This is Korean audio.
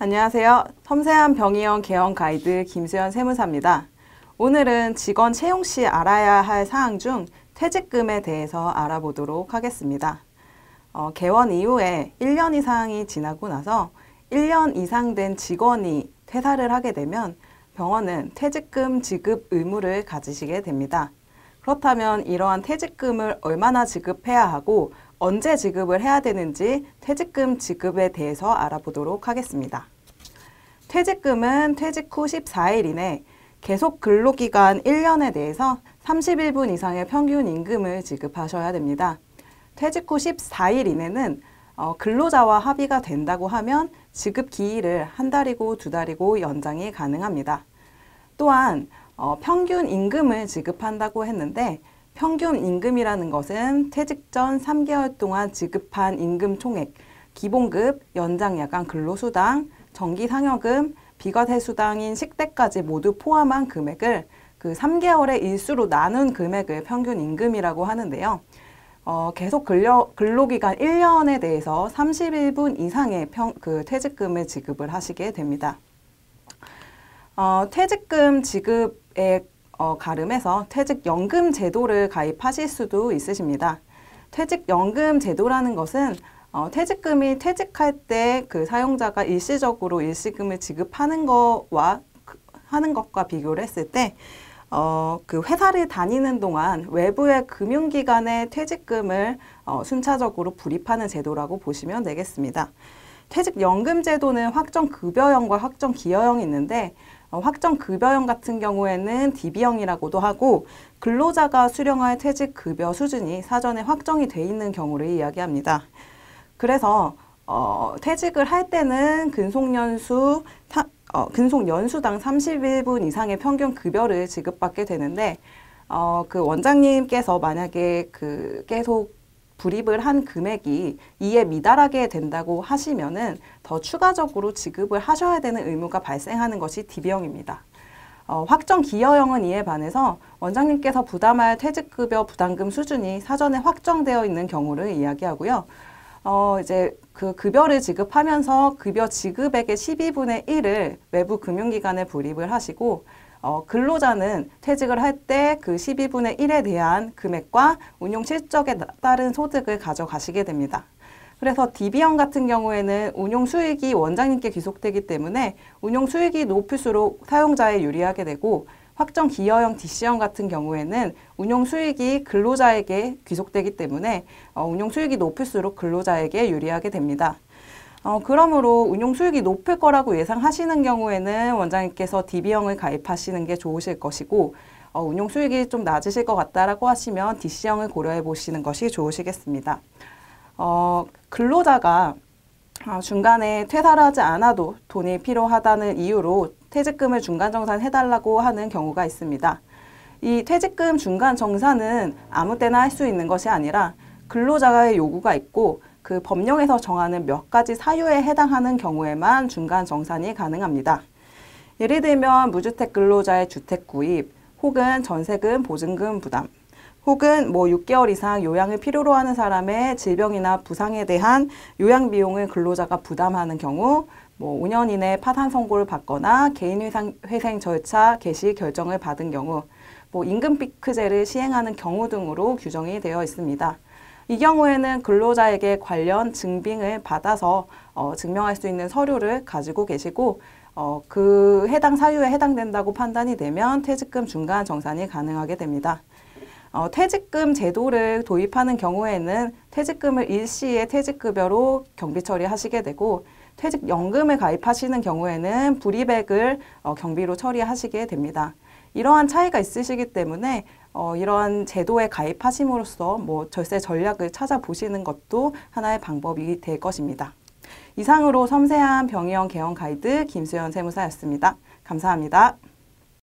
안녕하세요. 섬세한 병의원 개원 가이드 김수현 세무사입니다. 오늘은 직원 채용 시 알아야 할 사항 중 퇴직금에 대해서 알아보도록 하겠습니다. 어, 개원 이후에 1년 이상이 지나고 나서 1년 이상 된 직원이 퇴사를 하게 되면 병원은 퇴직금 지급 의무를 가지시게 됩니다. 그렇다면 이러한 퇴직금을 얼마나 지급해야 하고 언제 지급을 해야 되는지 퇴직금 지급에 대해서 알아보도록 하겠습니다. 퇴직금은 퇴직 후 14일 이내 계속 근로기간 1년에 대해서 31분 이상의 평균 임금을 지급하셔야 됩니다. 퇴직 후 14일 이내는 어, 근로자와 합의가 된다고 하면 지급 기일을 한 달이고 두 달이고 연장이 가능합니다. 또한 어, 평균 임금을 지급한다고 했는데 평균 임금이라는 것은 퇴직 전 3개월 동안 지급한 임금 총액, 기본급, 연장야간 근로수당, 정기 상여금, 비과세수당인 식대까지 모두 포함한 금액을 그 3개월의 일수로 나눈 금액을 평균 임금이라고 하는데요. 어, 계속 근려, 근로기간 1년에 대해서 31분 이상의 평, 그 퇴직금을 지급을 하시게 됩니다. 어, 퇴직금 지급에 어, 가름해서 퇴직연금 제도를 가입하실 수도 있으십니다. 퇴직연금 제도라는 것은 어, 퇴직금이 퇴직할 때 그 사용자가 일시적으로 일시금을 지급하는 거와 그, 하는 것과 비교를 했을 때 어, 그 회사를 다니는 동안 외부의 금융기관에 퇴직금을 어, 순차적으로 불입하는 제도라고 보시면 되겠습니다. 퇴직연금 제도는 확정급여형과 확정기여형이 있는데 어, 확정급여형 같은 경우에는 DB형이라고도 하고 근로자가 수령할 퇴직급여 수준이 사전에 확정이 돼 있는 경우를 이야기합니다. 그래서 어, 퇴직을 할 때는 근속연수 어, 근속연수당 31분 이상의 평균 급여를 지급받게 되는데 어, 그 원장님께서 만약에 그 계속 불입을 한 금액이 이에 미달하게 된다고 하시면은 더 추가적으로 지급을 하셔야 되는 의무가 발생하는 것이 DB형입니다. 어, 확정 기여형은 이에 반해서 원장님께서 부담할 퇴직급여 부담금 수준이 사전에 확정되어 있는 경우를 이야기하고요. 어, 이제 그 급여를 지급하면서 급여 지급액의 12분의 1을 외부 금융기관에 불입을 하시고 어, 근로자는 퇴직을 할 때 그 12분의 1에 대한 금액과 운용 실적에 따른 소득을 가져가시게 됩니다. 그래서 DB형 같은 경우에는 운용 수익이 원장님께 귀속되기 때문에 운용 수익이 높을수록 사용자에 유리하게 되고 확정 기여형 DC형 같은 경우에는 운용 수익이 근로자에게 귀속되기 때문에 어, 운용 수익이 높을수록 근로자에게 유리하게 됩니다. 어, 그러므로 운용 수익이 높을 거라고 예상하시는 경우에는 원장님께서 DB형을 가입하시는 게 좋으실 것이고 어, 운용 수익이 좀 낮으실 것 같다라고 하시면 DC형을 고려해 보시는 것이 좋으시겠습니다. 어, 근로자가 아, 중간에 퇴사를 하지 않아도 돈이 필요하다는 이유로 퇴직금을 중간정산해달라고 하는 경우가 있습니다. 이 퇴직금 중간정산은 아무 때나 할 수 있는 것이 아니라 근로자의 요구가 있고 그 법령에서 정하는 몇 가지 사유에 해당하는 경우에만 중간정산이 가능합니다. 예를 들면 무주택 근로자의 주택 구입 혹은 전세금 보증금 부담 혹은 뭐 6개월 이상 요양을 필요로 하는 사람의 질병이나 부상에 대한 요양 비용을 근로자가 부담하는 경우 뭐 5년 이내 파산 선고를 받거나 개인회생 절차 개시 결정을 받은 경우 뭐 임금 피크제를 시행하는 경우 등으로 규정이 되어 있습니다. 이 경우에는 근로자에게 관련 증빙을 받아서 어, 증명할 수 있는 서류를 가지고 계시고 어, 그 해당 사유에 해당된다고 판단이 되면 퇴직금 중간 정산이 가능하게 됩니다. 어, 퇴직금 제도를 도입하는 경우에는 퇴직금을 일시에 퇴직급여로 경비 처리하시게 되고 퇴직연금을 가입하시는 경우에는 불이백을 어, 경비로 처리하시게 됩니다. 이러한 차이가 있으시기 때문에 어, 이러한 제도에 가입하심으로써 뭐 절세 전략을 찾아보시는 것도 하나의 방법이 될 것입니다. 이상으로 섬세한 병의원 개헌 가이드 김수현 세무사였습니다. 감사합니다.